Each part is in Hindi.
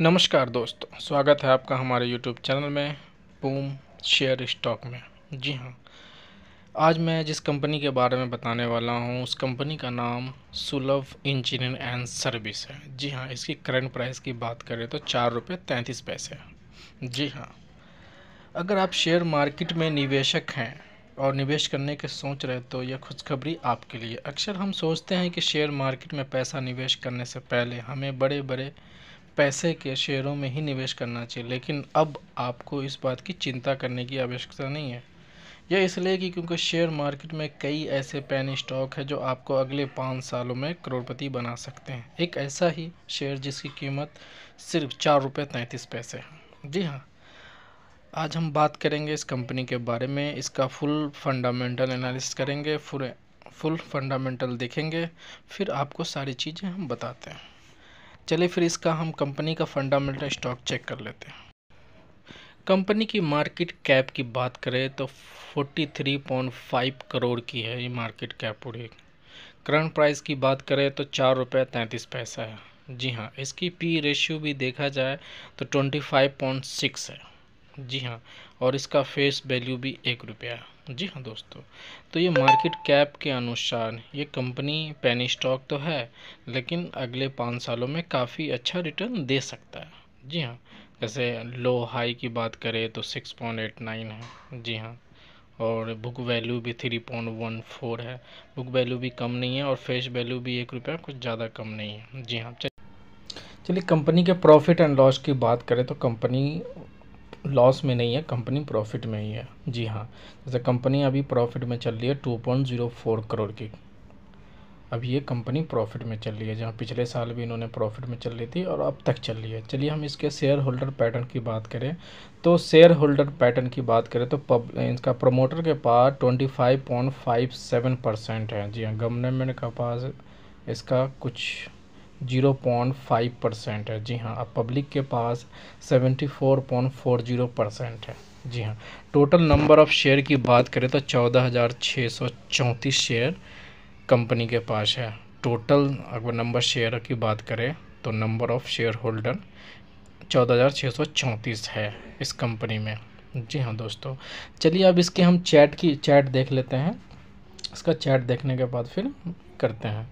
नमस्कार दोस्तों स्वागत है आपका हमारे यूट्यूब चैनल में बूम शेयर स्टॉक में जी हाँ आज मैं जिस कंपनी के बारे में बताने वाला हूँ उस कंपनी का नाम सुलभ इंजीनियर एंड सर्विस है जी हाँ इसकी करंट प्राइस की बात करें तो चार रुपये तैंतीस पैसे जी हाँ अगर आप शेयर मार्केट में निवेशक हैं और निवेश करने के सोच रहे तो यह खुशखबरी आपके लिए अक्सर हम सोचते हैं कि शेयर मार्केट में पैसा निवेश करने से पहले हमें बड़े बड़े पैसे के शेयरों में ही निवेश करना चाहिए लेकिन अब आपको इस बात की चिंता करने की आवश्यकता नहीं है यह इसलिए कि क्योंकि शेयर मार्केट में कई ऐसे पेन स्टॉक हैं जो आपको अगले पाँच सालों में करोड़पति बना सकते हैं एक ऐसा ही शेयर जिसकी कीमत सिर्फ चार रुपये तैंतीस पैसे है जी हाँ आज हम बात करेंगे इस कंपनी के बारे में इसका फुल फंडामेंटल एनालिसिस करेंगे फुल फुल फंडामेंटल देखेंगे फिर आपको सारी चीज़ें हम बताते हैं चलिए फिर इसका हम कंपनी का फंडामेंटल स्टॉक चेक कर लेते हैं कंपनी की मार्केट कैप की बात करें तो 43.5 करोड़ की है ये मार्केट कैप पूरी करंट प्राइस की बात करें तो चार रुपये तैंतीस पैसा है जी हाँ इसकी पी रेशियो भी देखा जाए तो 25.6 है जी हाँ और इसका फेस वैल्यू भी एक रुपया है जी हाँ दोस्तों तो ये मार्केट कैप के अनुसार ये कंपनी पेनी स्टॉक तो है लेकिन अगले पाँच सालों में काफ़ी अच्छा रिटर्न दे सकता है जी हाँ जैसे लो हाई की बात करें तो सिक्स पॉइंट एट नाइन है जी हाँ और बुक वैल्यू भी थ्री पॉइंट वन फोर है बुक वैल्यू भी कम नहीं है और फेस वैल्यू भी एक रुपया कुछ ज़्यादा कम नहीं है जी हाँ चलिए कंपनी के प्रॉफिट एंड लॉस की बात करें तो कंपनी लॉस में नहीं है कंपनी प्रॉफिट में ही है जी हाँ जैसे कंपनी अभी प्रॉफिट में चल रही है two point zero four crore की अब ये कंपनी प्रॉफिट में चल रही है जहाँ पिछले साल भी इन्होंने प्रॉफिट में चल रही थी और अब तक चल रही है चलिए हम इसके शेयर होल्डर पैटर्न की बात करें तो शेयर होल्डर पैटर्न की बात करें तो पब इसका प्रमोटर के पास twenty five point five seven percent है जी हाँ गवर्नमेंट के पास इसका कुछ जीरो पॉइंट फाइव परसेंट है जी हाँ अब पब्लिक के पास seventy four point four zero percent है जी हाँ टोटल नंबर ऑफ़ शेयर की बात करें तो चौदह हज़ार छः सौ चौंतीस शेयर कंपनी के पास है टोटल अगर नंबर शेयर की बात करें तो नंबर ऑफ़ शेयर होल्डर चौदह हज़ार छः सौ चौंतीस है इस कंपनी में जी हाँ दोस्तों चलिए अब इसके हम चैट की चैट देख लेते हैं इसका चैट देखने के बाद फिर करते हैं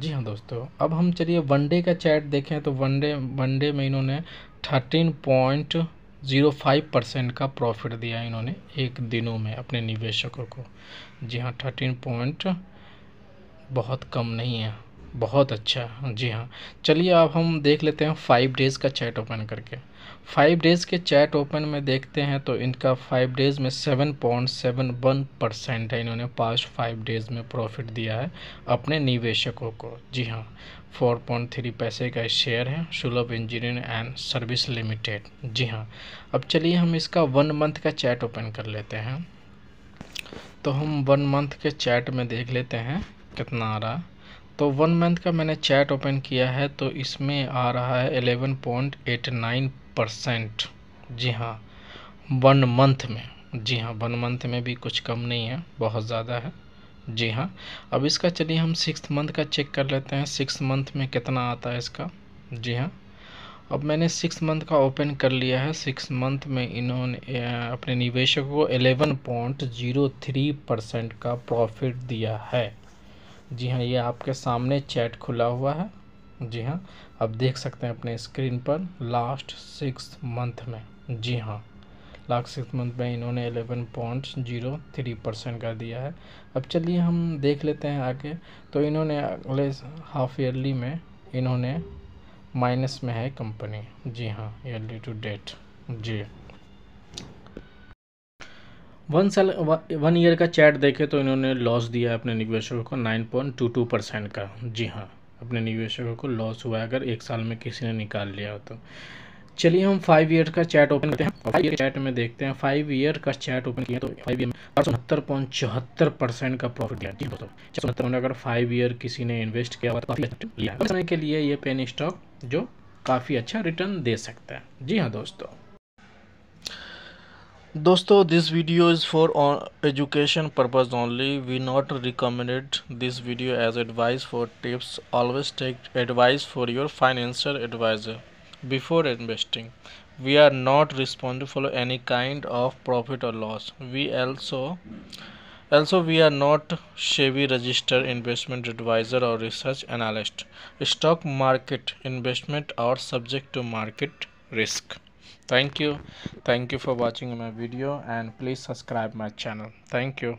जी हाँ दोस्तों अब हम चलिए वनडे का चैट देखें तो वनडे वनडे में इन्होंने thirteen point zero five percent का प्रॉफिट दिया इन्होंने एक दिनों में अपने निवेशकों को जी हाँ थर्टीन पॉइंट बहुत कम नहीं है बहुत अच्छा जी हाँ चलिए अब हम देख लेते हैं फाइव डेज़ का चैट ओपन करके फाइव डेज़ के चैट ओपन में देखते हैं तो इनका फाइव डेज़ में seven point seven one percent है इन्होंने पास फाइव डेज़ में प्रॉफिट दिया है अपने निवेशकों को जी हाँ फोर पॉइंट थ्री पैसे का शेयर है Sulabh engineering and service limited जी हाँ अब चलिए हम इसका वन मंथ का चैट ओपन कर लेते हैं तो हम वन मंथ के चैट में देख लेते हैं कितना आ रहा है तो वन मंथ का मैंने चैट ओपन किया है तो इसमें आ रहा है eleven point eight nine percent जी हाँ वन मंथ में जी हाँ वन मंथ में भी कुछ कम नहीं है बहुत ज़्यादा है जी हाँ अब इसका चलिए हम सिक्स मंथ का चेक कर लेते हैं सिक्स मंथ में कितना आता है इसका जी हाँ अब मैंने सिक्स मंथ का ओपन कर लिया है सिक्स मंथ में इन्होंने अपने निवेशक को eleven point zero three percent का प्रॉफिट दिया है जी हाँ ये आपके सामने चैट खुला हुआ है जी हाँ आप देख सकते हैं अपने स्क्रीन पर लास्ट सिक्स मंथ में जी हाँ लास्ट सिक्स मंथ में इन्होंने eleven point zero three percent कर दिया है अब चलिए हम देख लेते हैं आगे तो इन्होंने अगले हाफ ईयरली में इन्होंने माइनस में है कंपनी जी हाँ ईयरली टू डेट जी वन साल वन ईयर का चैट देखे तो इन्होंने लॉस दिया है अपने निवेशकों को nine point two two percent का जी हाँ अपने निवेशकों को लॉस हुआ है अगर एक साल में किसी ने निकाल लिया हो तो चलिए हम फाइव ईयर का चैट ओपन करते हैं फाइव ईयर चैट में देखते हैं फाइव ईयर का चैट ओपन किया तो फाइव ईयर में उनहत्तर पॉइंट चौहत्तर परसेंट का प्रॉफिट दिया ठीक दोस्तों तो अगर फाइव ईयर किसी ने इन्वेस्ट किया हुआ तो काफ़ी लिया अच्छा समय के लिए ये पेन स्टॉक जो काफ़ी अच्छा रिटर्न दे सकता है जी हाँ दोस्तों दोस्तों this video is for education purpose only. We not recommended this video as advice for tips. Always take advice for your financial advisor before investing we are not responsible for any kind of profit or loss we also also we are not SEBI registered investment advisor or research analyst stock market investment are subject to market risk thank you thank you for watching my video and please subscribe my channel thank you